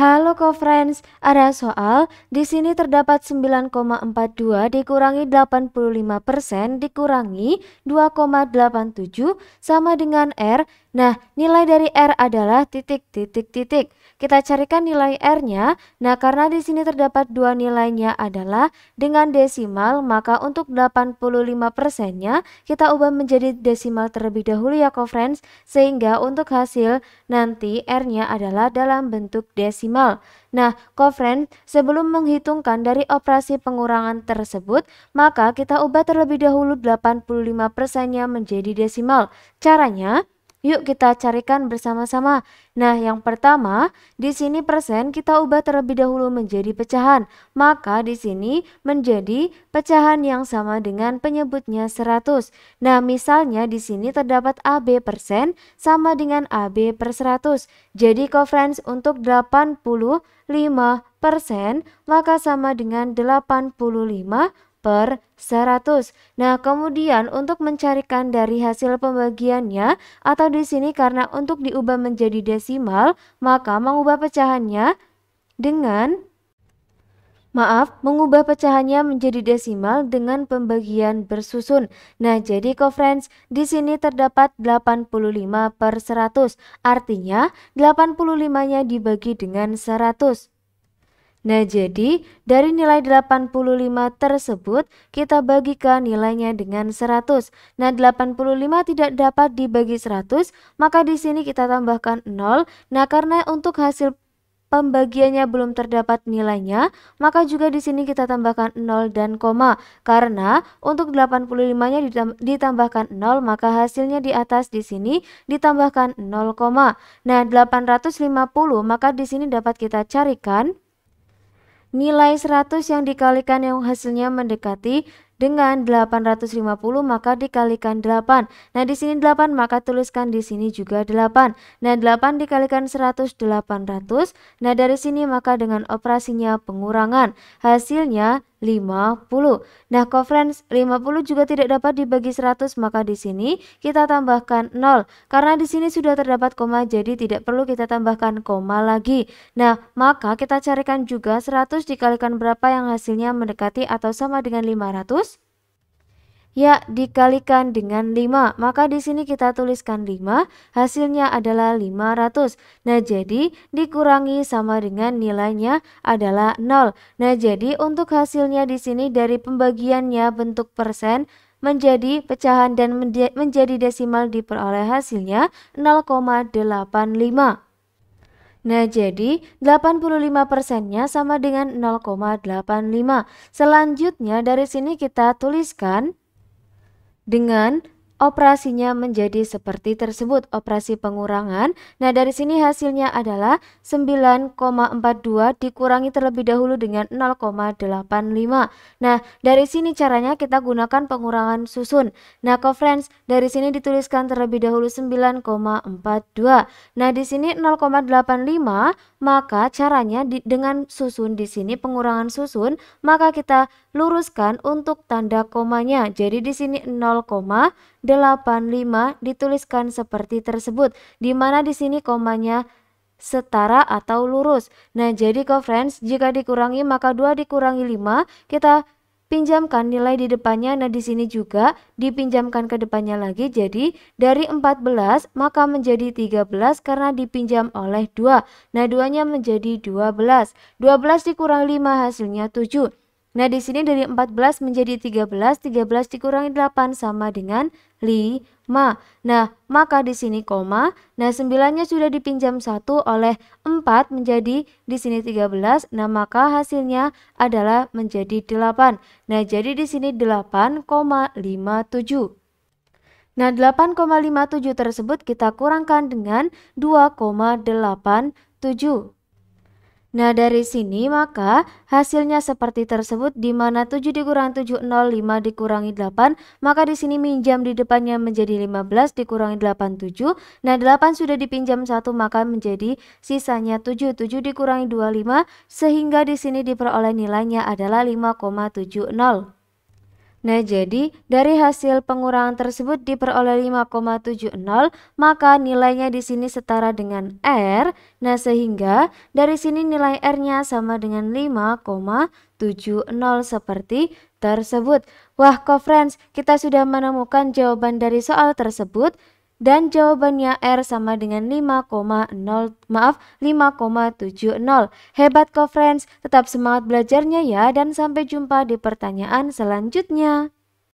Halo co-friends, ada soal? Di sini terdapat 9,42 dikurangi 85% dikurangi 2,87 sama dengan R Nah, nilai dari R adalah titik, titik, titik. Kita carikan nilai R-nya. Nah, karena di sini terdapat dua nilainya adalah dengan desimal, maka untuk 85 persennya kita ubah menjadi desimal terlebih dahulu ya, friends. Sehingga untuk hasil nanti R-nya adalah dalam bentuk desimal. Nah, friends, sebelum menghitungkan dari operasi pengurangan tersebut, maka kita ubah terlebih dahulu 85 persennya menjadi desimal. Caranya, Yuk kita carikan bersama-sama. Nah, yang pertama, di sini persen kita ubah terlebih dahulu menjadi pecahan. Maka di sini menjadi pecahan yang sama dengan penyebutnya 100. Nah, misalnya di sini terdapat AB persen sama dengan AB per 100. Jadi friends untuk 85 persen maka sama dengan 85 per 100. Nah, kemudian untuk mencarikan dari hasil pembagiannya atau di sini karena untuk diubah menjadi desimal, maka mengubah pecahannya dengan Maaf, mengubah pecahannya menjadi desimal dengan pembagian bersusun. Nah, jadi friends, di sini terdapat 85 per 100. Artinya, 85-nya dibagi dengan 100. Nah, jadi dari nilai 85 tersebut kita bagikan nilainya dengan 100. Nah, 85 tidak dapat dibagi 100, maka di sini kita tambahkan 0. Nah, karena untuk hasil pembagiannya belum terdapat nilainya, maka juga di sini kita tambahkan 0 dan koma. Karena untuk 85-nya ditambahkan 0, maka hasilnya di atas di sini ditambahkan 0, koma. Nah, 850 maka di sini dapat kita carikan nilai 100 yang dikalikan yang hasilnya mendekati dengan 850 maka dikalikan 8. Nah, di sini 8 maka tuliskan di sini juga 8. Nah, 8 dikalikan 100 800. Nah, dari sini maka dengan operasinya pengurangan. Hasilnya 50. Nah, co-friends, 50 juga tidak dapat dibagi 100, maka di sini kita tambahkan 0. Karena di sini sudah terdapat koma, jadi tidak perlu kita tambahkan koma lagi. Nah, maka kita carikan juga 100 dikalikan berapa yang hasilnya mendekati atau sama dengan 500? ya dikalikan dengan 5. Maka di sini kita tuliskan 5, hasilnya adalah 500. Nah, jadi dikurangi sama dengan nilainya adalah 0. Nah, jadi untuk hasilnya di sini dari pembagiannya bentuk persen menjadi pecahan dan menjadi desimal diperoleh hasilnya 0,85. Nah, jadi 85 persennya sama dengan 0,85. Selanjutnya dari sini kita tuliskan dengan operasinya menjadi seperti tersebut operasi pengurangan. Nah, dari sini hasilnya adalah 9,42 dikurangi terlebih dahulu dengan 0,85. Nah, dari sini caranya kita gunakan pengurangan susun. Nah, co friends, dari sini dituliskan terlebih dahulu 9,42. Nah, di sini 0,85 maka caranya di, dengan susun di sini pengurangan susun, maka kita luruskan untuk tanda komanya. Jadi di sini 0,85 dituliskan seperti tersebut, di mana di sini komanya setara atau lurus. Nah, jadi ke friends, jika dikurangi maka 2 dikurangi 5, kita pinjamkan nilai di depannya. Nah, di sini juga dipinjamkan ke depannya lagi. Jadi, dari 14 maka menjadi 13 karena dipinjam oleh 2. Nah, duanya menjadi 12. 12 dikurang 5 hasilnya 7. Nah, di sini dari 14 menjadi 13, 13 dikurangi 8 sama dengan 5. Nah, maka di sini koma. Nah, 9-nya sudah dipinjam 1 oleh 4 menjadi di sini 13. Nah, maka hasilnya adalah menjadi 8. Nah, jadi di sini 8,57. Nah, 8,57 tersebut kita kurangkan dengan 2,87. Nah dari sini maka hasilnya seperti tersebut di mana 7 dikurang 7 0, 5 dikurangi 8 maka di sini minjam di depannya menjadi 15 dikurangi 8 7. Nah 8 sudah dipinjam 1 maka menjadi sisanya 7 7 dikurangi 25 sehingga di sini diperoleh nilainya adalah 5,70. Nah, jadi dari hasil pengurangan tersebut diperoleh 5,70, maka nilainya di sini setara dengan R. Nah, sehingga dari sini nilai R-nya sama dengan 5,70 seperti tersebut. Wah, co friends, kita sudah menemukan jawaban dari soal tersebut dan jawabannya R sama dengan 5,0 maaf 5,70. Hebat kok friends, tetap semangat belajarnya ya dan sampai jumpa di pertanyaan selanjutnya.